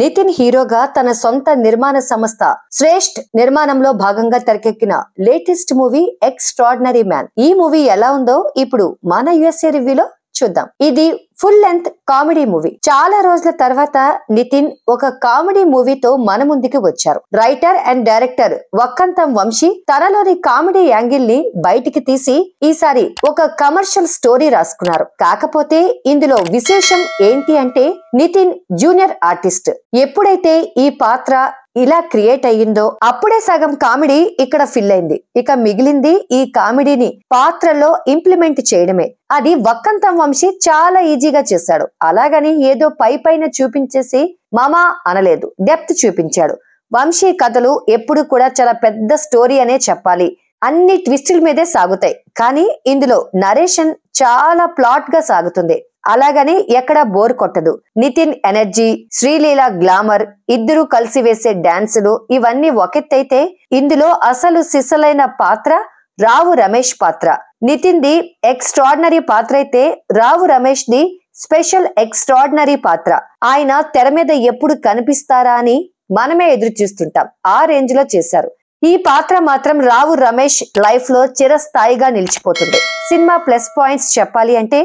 నితిన్ హీరోగా తన సొంత నిర్మాణ సంస్థ శ్రేష్ఠ్ నిర్మాణంలో భాగంగా తెరకెక్కిన లేటెస్ట్ మూవీ ఎక్స్ట్రాడినరీ మ్యాన్ ఈ మూవీ ఎలా ఉందో ఇప్పుడు మన యుఎస్ఏ రివ్యూలో చూద్దాం ఇది ఫుల్ లెంత్ కామెడీ మూవీ చాలా రోజుల తర్వాత నితిన్ ఒక కామెడీ మూవీతో మన ముందుకి వచ్చారు writer and director Vakkantham Vamsi తనలోని కామెడీ యాంగిల్ ని బయటికి తీసి ఈసారి ఒక కమర్షియల్ స్టోరీ రాసుకున్నారు కాకపోతే ఇందులో విశేషం ఏంటి అంటే నితిన్ జూనియర్ ఆర్టిస్ట్ ఎప్పుడైతే ఈ పాత్ర ఇలా క్రియేట్ అయ్యిందో అప్పుడే సగం కామెడీ ఇక్కడ ఫిల్ అయింది ఇక మిగిలింది ఈ కామెడీని పాత్రలో ఇంప్లిమెంట్ చేయడమే అది వక్కంతం వంశీ చాలా ఈజీగా చేశాడు అలాగని ఏదో పై పైన చూపించేసి మామా అనలేదు డెప్త్ చూపించాడు వంశీ కథలు ఎప్పుడు కూడా చాలా పెద్ద స్టోరీ అనే చెప్పాలి అన్ని ట్విస్టుల మీదే సాగుతాయి కానీ ఇందులో నరేషన్ చాలా ప్లాట్ గా సాగుతుంది అలాగని ఎక్కడ బోర్ కొట్టదు నితిన్ ఎనర్జీ శ్రీలీల గ్లామర్ ఇద్దరూ కలిసి వేసే డాన్సులు ఇవన్నీ ఒకెత్తైతే ఇందులో అసలు సిసలైన పాత్ర రావు రమేష్ పాత్ర నితిన్ది ఎక్స్ట్రాడినరీ పాత్ర అయితే రావు రమేష్ ది స్పెషల్ ఎక్స్ట్రాడినరీ పాత్ర ఆయన తెర మీద ఎప్పుడు కనిపిస్తారా అని మనమే ఎదురు చూస్తుంటాం ఆ రేంజ్ లో చేశారు ఈ పాత్ర మాత్రం రావు రమేష్ లైఫ్ లో చిరస్థాయిగా నిలిచిపోతుంది సినిమా ప్లస్ పాయింట్స్ చెప్పాలి అంటే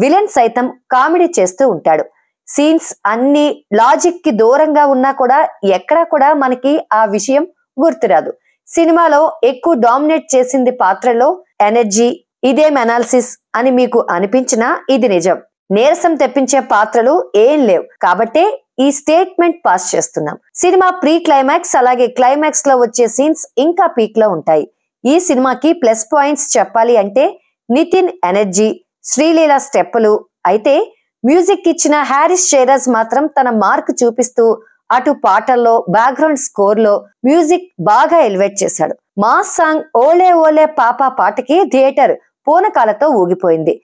విలన్ సైతం కామెడీ చేస్తూ ఉంటాడు సీన్స్ అన్ని లాజిక్ కి దూరంగా ఉన్నా కూడా ఎక్కడా కూడా మనకి ఆ విషయం గుర్తురాదు సినిమాలో ఎక్కువ డామినేట్ చేసింది పాత్రలో ఎనర్జీ ఇదేం అనాలిసిస్ అని మీకు అనిపించినా ఇది నిజం నీరసం తెప్పించే పాత్రలు ఏం లేవు కాబట్టే ఈ స్టేట్మెంట్ పాస్ చేస్తున్నాం సినిమా ప్రీ క్లైమాక్స్ అలాగే క్లైమాక్స్ లో వచ్చే సీన్స్ ఇంకా పీక్ లో ఉంటాయి ఈ సినిమాకి ప్లస్ పాయింట్స్ చెప్పాలి అంటే నితిన్ ఎనర్జీ శ్రీలీల స్టెప్పులు అయితే మ్యూజిక్ ఇచ్చిన హ్యారిస్ షేరస్ మాత్రం తన మార్క్ చూపిస్తూ అటు పాటల్లో బ్యాక్గ్రౌండ్ స్కోర్ లో మ్యూజిక్ బాగా ఎలివేట్ చేశాడు మాస్ సాంగ్ ఓలే ఓలే పాప పాటకి థియేటర్ పూనకాలతో ఊగిపోయింది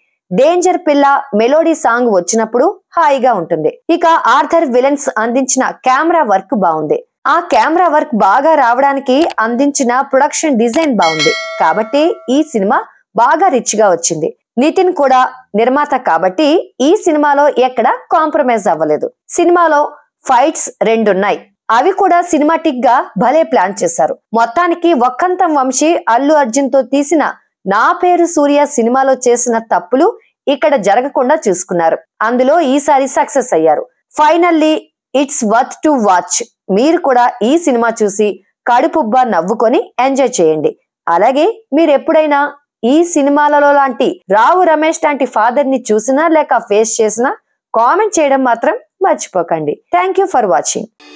డేంజర్ పిల్ల మెలోడీ సాంగ్ వచ్చినప్పుడు హాయిగా ఉంటుంది ఇక ఆర్థర్ విలన్స్ అందించిన కెమెరా వర్క్ బాగుంది ఆ కెమెరా వర్క్ బాగా రావడానికి అందించిన ప్రొడక్షన్ డిజైన్ బాగుంది కాబట్టి ఈ సినిమా బాగా రిచ్ గా వచ్చింది నితిన్ కూడా నిర్మాత కాబట్టి ఈ సినిమాలో ఎక్కడ కాంప్రమైజ్ అవ్వలేదు సినిమాలో ఫైట్స్ రెండున్నాయి అవి కూడా సినిమాటిక్ గా భలే ప్లాన్ చేశారు మొత్తానికి ఒక్కంతం వంశీ అల్లు అర్జున్ తో తీసిన నా పేరు సూర్య సినిమాలో చేసిన తప్పులు ఇక్కడ జరగకుండా చూసుకున్నారు అందులో ఈసారి సక్సెస్ అయ్యారు finally it's worth to watch మీరు కూడా ఈ సినిమా చూసి కడుపుబ్బా నవ్వుకొని ఎంజాయ్ చేయండి అలాగే మీరు ఎప్పుడైనా ఈ సినిమాలలో లాంటి రావు రమేష్ లాంటి ఫాదర్ ని చూసినా లేక ఫేస్ చేసినా కామెంట్ చేయడం మాత్రం మర్చిపోకండి థ్యాంక్ యూ ఫర్ వాచింగ్